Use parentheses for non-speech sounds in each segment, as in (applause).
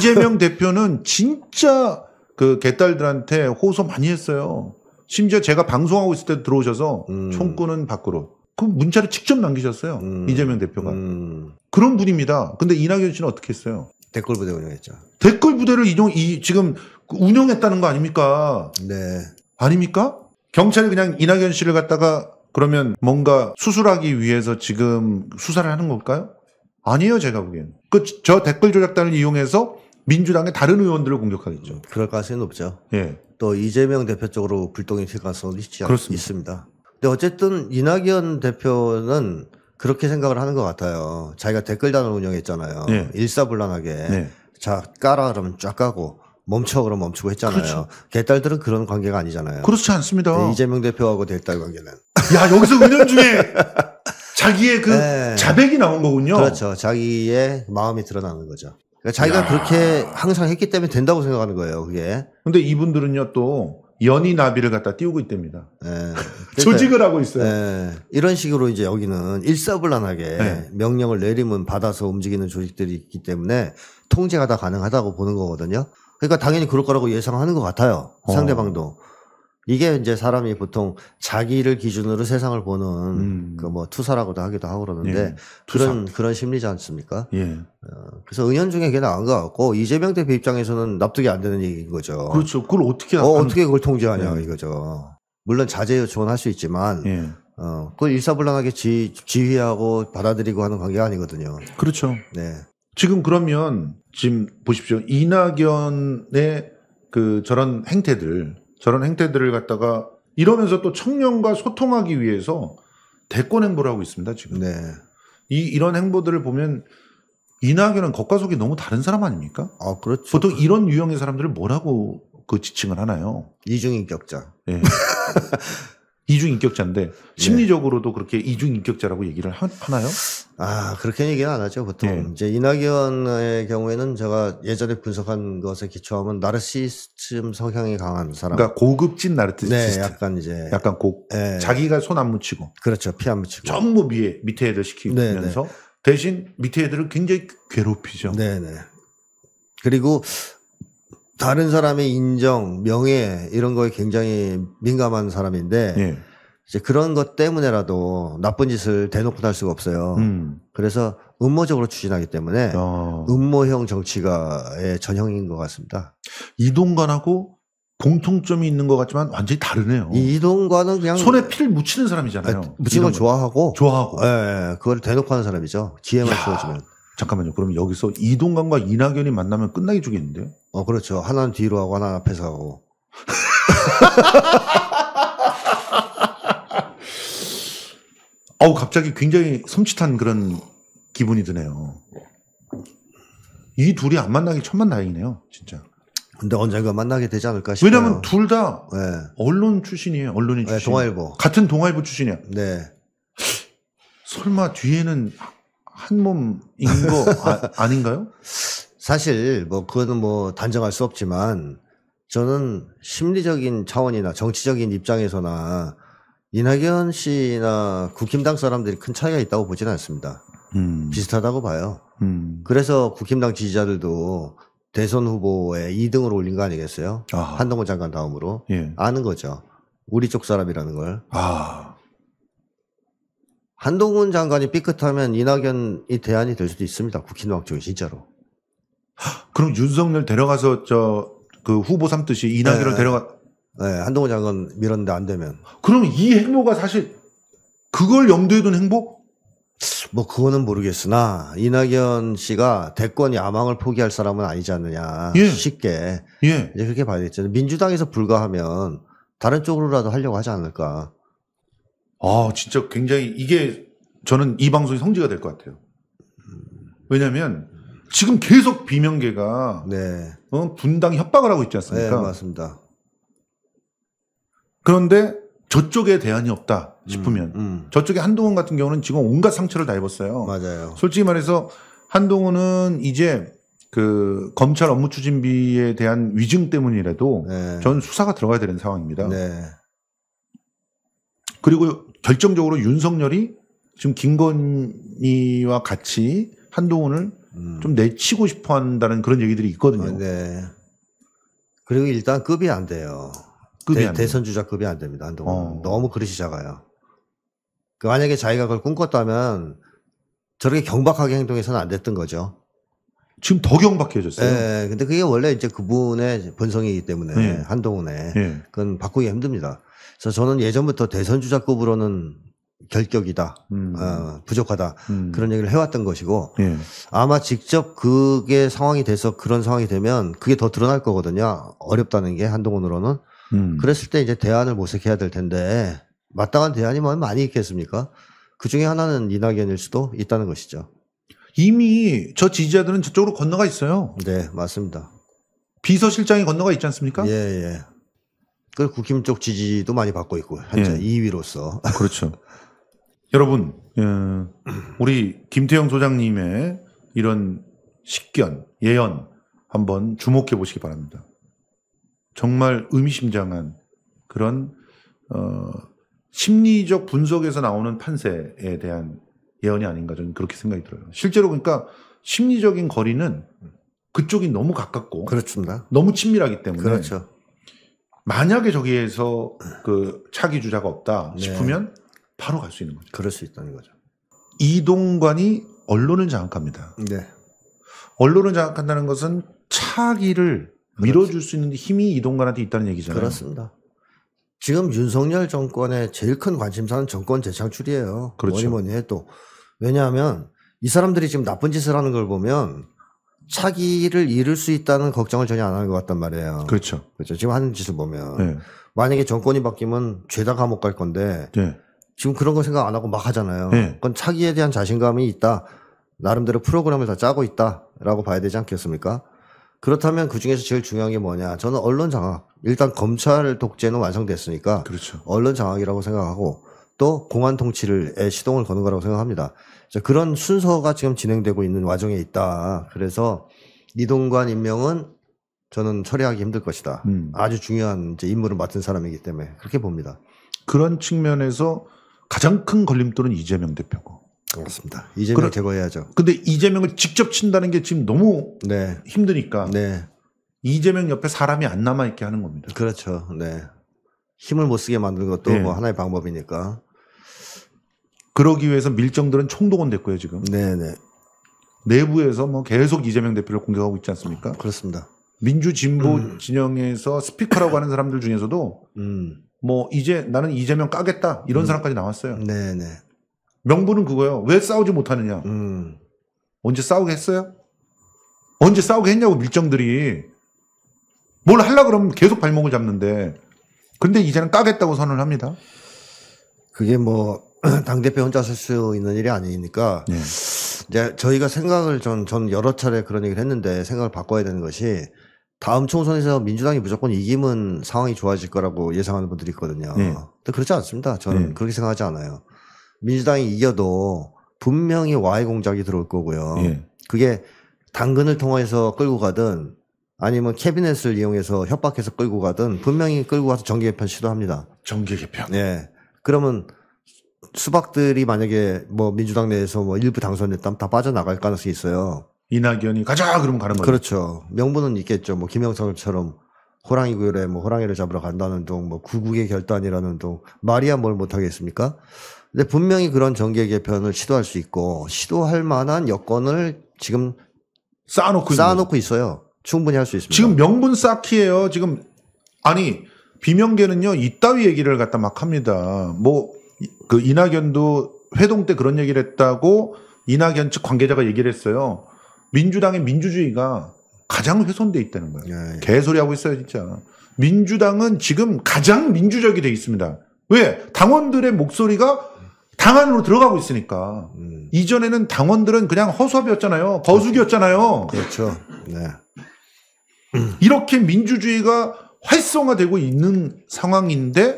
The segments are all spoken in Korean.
이재명 대표는 진짜 그 개딸들한테 호소 많이 했어요. 심지어 제가 방송하고 있을 때 들어오셔서 음. 총구는 밖으로 그 문자를 직접 남기셨어요. 음. 이재명 대표가 음. 그런 분입니다. 근데 이낙연 씨는 어떻게 했어요? 댓글 부대 운영했죠. 댓글 부대를 이용 이 지금 운영했다는 거 아닙니까? 네. 아닙니까? 경찰이 그냥 이낙연 씨를 갖다가 그러면 뭔가 수술하기 위해서 지금 수사를 하는 걸까요? 아니에요, 제가 보기엔. 그저 댓글 조작단을 이용해서 민주당의 다른 의원들을 공격하겠죠. 그럴 가능성이 높죠. 예. 또 이재명 대표 쪽으로 불똥이 튈 가능성이 있습니다. 근데 어쨌든 이낙연 대표는 그렇게 생각을 하는 것 같아요. 자기가 댓글단을 운영했잖아요. 예. 일사불란하게 예. 자 까라 그러면 쫙 까고 멈춰 그러 멈추고 했잖아요. 그렇죠. 개딸들은 그런 관계가 아니잖아요. 그렇지 않습니다. 네, 이재명 대표하고 대딸 관계는 (laughs) 야 여기서 은연 중에 자기의 그 네. 자백이 나온 거군요. 그렇죠. 자기의 마음이 드러나는 거죠. 그러니까 자기가 야. 그렇게 항상 했기 때문에 된다고 생각하는 거예요, 그게. 근데 이분들은요 또 연이 나비를 갖다 띄우고 있답니다. 예. 그러니까 조직을 하고 있어요. 예. 이런 식으로 이제 여기는 일사불란하게 네. 명령을 내리면 받아서 움직이는 조직들이 있기 때문에 통제가 다 가능하다고 보는 거거든요. 그러니까 당연히 그럴 거라고 예상하는 것 같아요. 어. 상대방도. 이게 이제 사람이 보통 자기를 기준으로 세상을 보는 음. 그뭐 투사라고도 하기도 하고 그러는데 예. 그런 그런 심리지 않습니까? 예. 어, 그래서 은연중에 그게 나온 것 같고 이재명 대표 입장에서는 납득이 안 되는 얘기인 거죠. 그렇죠. 그걸 어떻게 어, 안... 어떻게 그걸 통제하냐 예. 이거죠. 물론 자제 요청은 할 수 있지만 예. 어, 그걸 일사불란하게 지, 지휘하고 받아들이고 하는 관계가 아니거든요. 그렇죠. 네. 지금 그러면 지금 보십시오. 이낙연의 그 저런 행태들 저런 행태들을 갖다가 이러면서 또 청년과 소통하기 위해서 대권 행보를 하고 있습니다 지금. 네. 이 이런 행보들을 보면 이낙연은 겉과 속이 너무 다른 사람 아닙니까? 아 그렇죠. 보통 이런 유형의 사람들을 뭐라고 그 지칭을 하나요? 이중인격자. 네. (laughs) 이중 인격자인데 네. 심리적으로도 그렇게 이중 인격자라고 얘기를 하, 나요 아 그렇게 얘기는 안 하죠 보통 네. 이제 이낙연의 경우에는 제가 예전에 분석한 것에 기초하면 나르시즘 성향이 강한 사람. 그러니까 고급진 나르시스트. 네, 약간 이제 약간 고 네. 자기가 손 안 묻히고. 그렇죠, 피 안 묻히고. 전부 위에 밑에 애들 시키면서 네, 네. 대신 밑에 애들을 굉장히 괴롭히죠. 네네. 그리고 다른 사람의 인정, 명예 이런 거에 굉장히 민감한 사람인데 예. 이제 그런 것 때문에라도 나쁜 짓을 대놓고 할 수가 없어요. 음. 그래서 음모적으로 추진하기 때문에 어. 음모형 정치가의 전형인 것 같습니다. 이동관하고 공통점이 있는 것 같지만 완전히 다르네요. 이동관은 그냥 손에 피를 묻히는 사람이잖아요. 아, 묻히는 걸 좋아하고 좋아하고 예, 예, 그걸 대놓고 하는 사람이죠. 기회만 주어지면. 잠깐만요. 그럼 여기서 이동관과 이낙연이 만나면 끝나기 죽겠는데요? 어, 그렇죠. 하나는 뒤로 하고 하나는 앞에서 하고. 어우, (laughs) 갑자기 굉장히 섬찟한 그런 기분이 드네요. 이 둘이 안 만나기 천만 다행이네요, 진짜. 근데 언젠가 만나게 되지 않을까 싶어요. 왜냐면 둘다 예. 언론 출신이에요, 언론인 예, 출신. 네, 동아일보. 같은 동아일보 출신이야. 네. 설마 뒤에는 한 몸인 거 (laughs) 아, 아닌가요? 사실 뭐 그거는 뭐 단정할 수 없지만 저는 심리적인 차원이나 정치적인 입장에서나 이낙연 씨나 국힘당 사람들이 큰 차이가 있다고 보지는 않습니다. 음. 비슷하다고 봐요. 음. 그래서 국힘당 지지자들도 대선 후보에 2등을 올린 거 아니겠어요? 아. 한동훈 장관 다음으로 예. 아는 거죠. 우리 쪽 사람이라는 걸. 아. 한동훈 장관이 삐끗하면 이낙연이 대안이 될 수도 있습니다. 국힘당 쪽이 진짜로. 그럼 윤석열 데려가서 저 그 후보 삼듯이 이낙연을 네. 데려가 네, 한동훈 장관 밀었는데 안 되면. 그럼 이 행보가 사실 그걸 염두에 둔 행보? 뭐 그거는 모르겠으나 이낙연 씨가 대권 야망을 포기할 사람은 아니지 않느냐 예. 쉽게 예. 이제 그렇게 봐야겠죠. 민주당에서 불가하면 다른 쪽으로라도 하려고 하지 않을까. 아 진짜 굉장히 이게 저는 이 방송이 성지가 될 것 같아요. 왜냐하면 지금 계속 비명계가 네. 어, 분당 협박을 하고 있지 않습니까? 네, 맞습니다. 그런데 저쪽에 대안이 없다 싶으면 음, 음. 저쪽에 한동훈 같은 경우는 지금 온갖 상처를 다 입었어요. 맞아요. 솔직히 말해서 한동훈은 이제 그 검찰 업무 추진비에 대한 위증 때문이라도 네. 전 수사가 들어가야 되는 상황입니다. 네. 그리고 결정적으로 윤석열이 지금 김건희와 같이 한동훈을 음. 좀 내치고 싶어 한다는 그런 얘기들이 있거든요. 아, 네. 그리고 일단 급이 안 돼요. 급이 대, 선 주자 급이 안 됩니다. 한동안 어. 너무 그릇이 작아요. 그 만약에 자기가 그걸 꿈꿨다면 저렇게 경박하게 행동해서는 안 됐던 거죠. 지금 더 경박해졌어요. 네, 근데 그게 원래 이제 그분의 본성이기 때문에 네. 한동훈의 네. 그건 바꾸기 힘듭니다. 그래서 저는 예전부터 대선 주자급으로는 결격이다, 음. 어, 부족하다 음. 그런 얘기를 해왔던 것이고 예. 아마 직접 그게 상황이 돼서 그런 상황이 되면 그게 더 드러날 거거든요. 어렵다는 게 한동훈으로는 음. 그랬을 때 이제 대안을 모색해야 될 텐데 마땅한 대안이 뭐 많이 있겠습니까? 그 중에 하나는 이낙연일 수도 있다는 것이죠. 이미 저 지지자들은 저쪽으로 건너가 있어요. 네, 맞습니다. 비서실장이 건너가 있지 않습니까? 예, 예. 그 국힘 쪽 지지도 많이 받고 있고 현재 예. 2위로서. 그렇죠. (laughs) 여러분, 예, 우리 김태형 소장님의 이런 식견, 예언 한번 주목해 보시기 바랍니다. 정말 의미심장한 그런 어, 심리적 분석에서 나오는 판세에 대한 예언이 아닌가 저는 그렇게 생각이 들어요. 실제로 그러니까 심리적인 거리는 그쪽이 너무 가깝고 그렇습니다. 너무 친밀하기 때문에 그렇죠. 만약에 저기에서 그 차기 주자가 없다 싶으면 네. 바로 갈 수 있는 거죠. 그럴 수 있다는 거죠. 이동관이 언론을 장악합니다. 네. 언론을 장악한다는 것은 차기를 그렇죠. 밀어줄 수 있는 힘이 이동관한테 있다는 얘기잖아요. 그렇습니다. 지금 윤석열 정권의 제일 큰 관심사는 정권 재창출이에요. 그렇죠. 뭐니 뭐니 해도. 왜냐하면 이 사람들이 지금 나쁜 짓을 하는 걸 보면 차기를 잃을 수 있다는 걱정을 전혀 안할것 같단 말이에요. 그렇죠. 그렇죠. 지금 하는 짓을 보면. 네. 만약에 정권이 바뀌면 죄다 감옥 갈 건데. 네. 지금 그런 거 생각 안 하고 막 하잖아요. 네. 그건 차기에 대한 자신감이 있다. 나름대로 프로그램을 다 짜고 있다라고 봐야 되지 않겠습니까? 그렇다면 그 중에서 제일 중요한 게 뭐냐? 저는 언론 장악. 일단 검찰 독재는 완성됐으니까 그렇죠. 언론 장악이라고 생각하고 또 공안 통치를 시동을 거는 거라고 생각합니다. 그런 순서가 지금 진행되고 있는 와중에 있다. 그래서 이동관 임명은 저는 처리하기 힘들 것이다. 음. 아주 중요한 인물을 맡은 사람이기 때문에 그렇게 봅니다. 그런 측면에서 가장 큰 걸림돌은 이재명 대표고. 그렇습니다. 이재명 그러, 제거해야죠. 근데 이재명을 직접 친다는 게 지금 너무 네. 힘드니까 네. 이재명 옆에 사람이 안 남아 있게 하는 겁니다. 그렇죠. 네. 힘을 못 쓰게 만드는 것도 네. 뭐 하나의 방법이니까. 그러기 위해서 밀정들은 총동원 됐고요 지금. 네네. 네. 내부에서 뭐 계속 이재명 대표를 공격하고 있지 않습니까? 그렇습니다. 민주진보 음. 진영에서 스피커라고 하는 사람들 중에서도 음. 뭐 이제 나는 이재명 까겠다 이런 음. 사람까지 나왔어요. 네네. 네. 명분은 그거예요. 왜 싸우지 못하느냐. 음. 언제 싸우게 했어요? 언제 싸우게 했냐고 밀정들이 뭘 하려 그러면 계속 발목을 잡는데 근데 이제는 까겠다고 선언을 합니다. 그게 뭐 당 (clears throat) 대표 혼자 쓸 수 있는 일이 아니니까 네. 이제 저희가 생각을 전 전 여러 차례 그런 얘기를 했는데 생각을 바꿔야 되는 것이 다음 총선에서 민주당이 무조건 이기면 상황이 좋아질 거라고 예상하는 분들이 있거든요. 네. 근데 그렇지 않습니다. 저는 네. 그렇게 생각하지 않아요. 민주당이 이겨도 분명히 와해 공작이 들어올 거고요. 네. 그게 당근을 통해서 끌고 가든 아니면 캐비넷을 이용해서 협박해서 끌고 가든 분명히 끌고 가서 정계 개편 시도합니다. 정계 개편. 예. 그러면 수박들이 만약에 뭐 민주당 내에서 뭐 일부 당선됐다면 다 빠져나갈 가능성이 있어요. 이낙연이 가자 그러면 가는 거예 그렇죠. 명분은 있겠죠. 뭐 김영철처럼 호랑이 구열에 뭐 호랑이를 잡으러 간다는 둥, 뭐 구국의 결단이라는 둥 말이야 뭘 못하겠습니까? 근데 분명히 그런 정계 개편을 시도할 수 있고 시도할 만한 여건을 지금 쌓아놓고 쌓아놓고 있어요. 충분히 할 수 있습니다. 지금 명분 쌓기예요. 지금 아니 비명계는요 이따위 얘기를 갖다 막 합니다. 뭐그 이낙연도 회동 때 그런 얘기를 했다고 이낙연 측 관계자가 얘기를 했어요. 민주당의 민주주의가 가장 훼손돼 있다는 거예요. 예, 예. 개소리하고 있어요, 진짜. 민주당은 지금 가장 민주적이 돼 있습니다. 왜? 당원들의 목소리가 당 안으로 들어가고 있으니까. 음. 이전에는 당원들은 그냥 허수아비였잖아요. 거수기였잖아요. 그렇죠. 네. 이렇게 민주주의가 활성화되고 있는 상황인데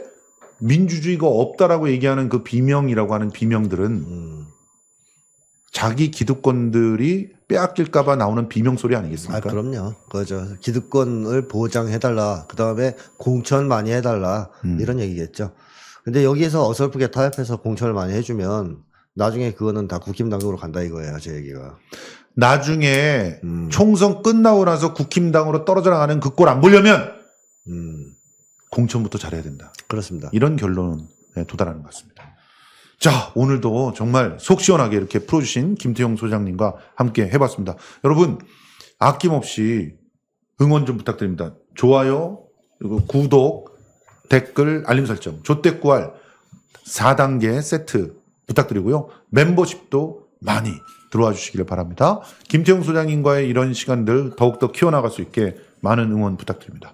민주주의가 없다라고 얘기하는 그 비명이라고 하는 비명들은 음. 자기 기득권들이 빼앗길까봐 나오는 비명 소리 아니겠습니까? 아, 그럼요. 그죠. 기득권을 보장해달라. 그 다음에 공천 많이 해달라. 음. 이런 얘기겠죠. 근데 여기에서 어설프게 타협해서 공천을 많이 해주면 나중에 그거는 다 국힘 당으로 간다 이거예요. 제 얘기가. 나중에 음. 총선 끝나고 나서 국힘당으로 떨어져 나가는 그 꼴 안 보려면 음. 공천부터 잘해야 된다. 그렇습니다. 이런 결론에 도달하는 것 같습니다. 자, 오늘도 정말 속 시원하게 이렇게 풀어주신 김태용 소장님과 함께 해봤습니다. 여러분, 아낌없이 응원 좀 부탁드립니다. 좋아요, 그리고 구독, 댓글, 알림 설정, 조댓구알 4단계 세트 부탁드리고요. 멤버십도 많이 들어와 주시기를 바랍니다. 김태용 소장님과의 이런 시간들 더욱더 키워나갈 수 있게 많은 응원 부탁드립니다.